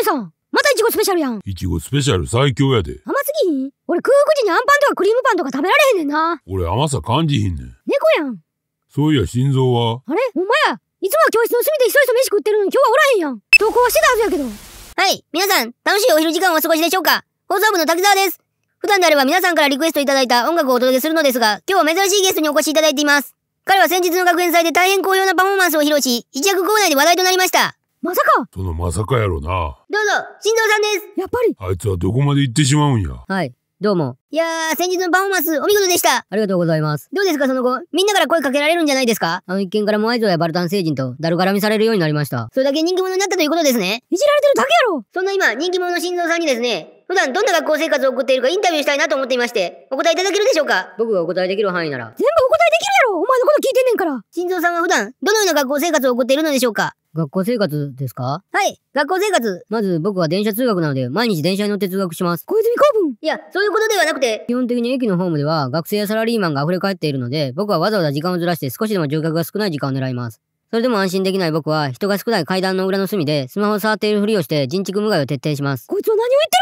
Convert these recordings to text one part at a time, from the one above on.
イさんまたいちごスペシャルやんいちごスペシャル最強やで甘すぎひん俺空腹時にあんパンとかクリームパンとか食べられへんねんな俺甘さ感じひんねん猫やんそういや心臓はあれお前やいつもは教室の隅でひそいそ飯食ってるのに今日はおらへんやん投稿はしてたはずやけどはい皆さん楽しいお昼時間をお過ごしでしょうか放送部の滝沢です普段であれば皆さんからリクエストいただいた音楽をお届けするのですが、今日は珍しいゲストにお越しいただいています。彼は先日の学園祭で大変好評なパフォーマンスを披露し、一躍校内で話題となりました。まさかそのまさかやろなどうぞ新藤さんですやっぱりあいつはどこまで行ってしまうんやはいどうも。いやー、先日のパフォーマンス、お見事でしたありがとうございます。どうですか、その後。みんなから声かけられるんじゃないですかあの一件からモアイ像やバルタン星人と、だるらみされるようになりました。それだけ人気者になったということですね。いじられてるだけやろそんな今、人気者の心臓さんにですね、普段どんな学校生活を送っているかインタビューしたいなと思っていまして、お答えいただけるでしょうか僕がお答えできる範囲なら。全部お答えできるやろお前のこと聞いてんねんから。心臓さんは普段、どのような学校生活を送っているのでしょうか学校生活ですかはい、学校生活まず僕は電車通学なので、毎日電車に乗って通学します。小泉公文いや、そういうことではなくて、基本的に駅のホームでは学生やサラリーマンが溢れ返っているので、僕はわざわざ時間をずらして少しでも乗客が少ない時間を狙います。それでも安心できない僕は、人が少ない階段の裏の隅で、スマホを触っているふりをして、人畜無害を徹底します。こいつは何を言ってる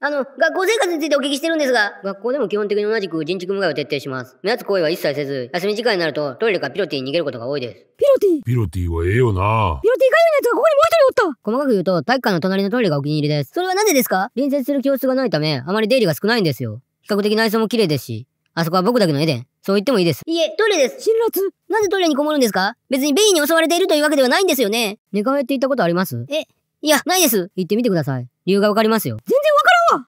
あの、学校生活についてお聞きしてるんですが、学校でも基本的に同じく人畜無害を徹底します。目立つ行為は一切せず、休み時間になるとトイレかピロティに逃げることが多いです。ピロティピロティはええよな。ピロティゆいのやつがここにもう一人おった細かく言うと、体育館の隣のトイレがお気に入りです。それはなぜですか隣接する教室がないため、あまり出入りが少ないんですよ。比較的内装も綺麗ですし、あそこは僕だけのエデン。そう言ってもいいです。いえ、トイレです。辛辣。なぜトイレにこもるんですか別にベイに襲われているというわけではないんですよね。寝返って言ったことありますえ、いや、ないです。言ってみてください。理由がわかりますよ。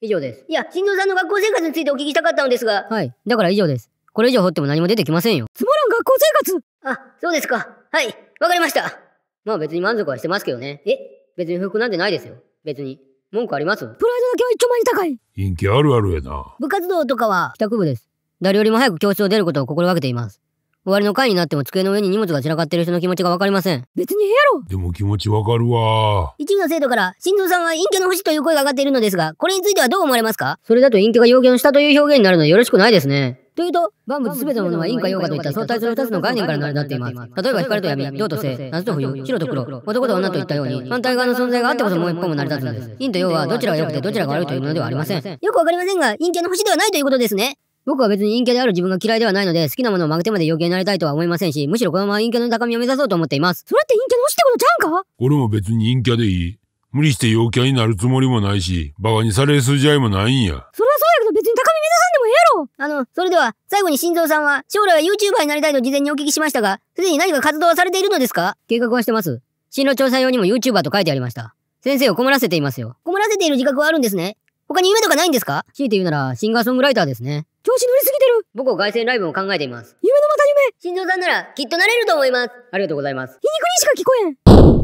以上です。いや、新藤さんの学校生活についてお聞きしたかったのですが。はい。だから以上です。これ以上掘っても何も出てきませんよ。つまらん学校生活あ、そうですか。はい。わかりました。まあ別に満足はしてますけどね。え別に服なんてないですよ。別に。文句ありますプライドだけは一丁前に高い。陰気あるあるやな。部活動とかは帰宅部です。誰よりも早く教室を出ることを心がけています。終わりの回になっても机の上に荷物が散らかってる人の気持ちがわかりません。別にええやろでも気持ちわかるわ一部の生徒から、新藤さんは陰キャの星という声が上がっているのですが、これについてはどう思われますかそれだと陰キャが要件したという表現になるのはよろしくないですね。というと、万物すべてのものは陰か陽かといった相対する二つの概念から成り立っています。例えば光と闇、陽と性、夏と冬、白と黒、男と女といったように、反対側の存在があってこそもう一方も成り立つのです。陰と陽はどちらが良くてどちらが悪いというものではありません。よくわかりませんが、陰キャの星ではないということですね。僕は別に陰キャである自分が嫌いではないので、好きなものを曲げてまで余計になりたいとは思いませんし、むしろこのまま陰キャの高みを目指そうと思っています。それって陰キャの推しってことちゃうんか俺も別に陰キャでいい。無理して陽キャになるつもりもないし、馬鹿にされる筋合いもないんや。それはそうやけど別に高み目指さんでもええやろあの、それでは、最後に心臓さんは、将来は YouTuber になりたいと事前にお聞きしましたが、すでに何か活動はされているのですか計画はしてます。進路調査用にも YouTuber と書いてありました。先生を困らせていますよ。困らせている自覚はあるんですね。他に夢とかないんですか強いて言うなら、シンガーソングライターですね。調子乗りすぎてる僕は凱旋ライブも考えています。夢のまた夢心臓さんならきっとなれると思います。ありがとうございます。皮肉にしか聞こえん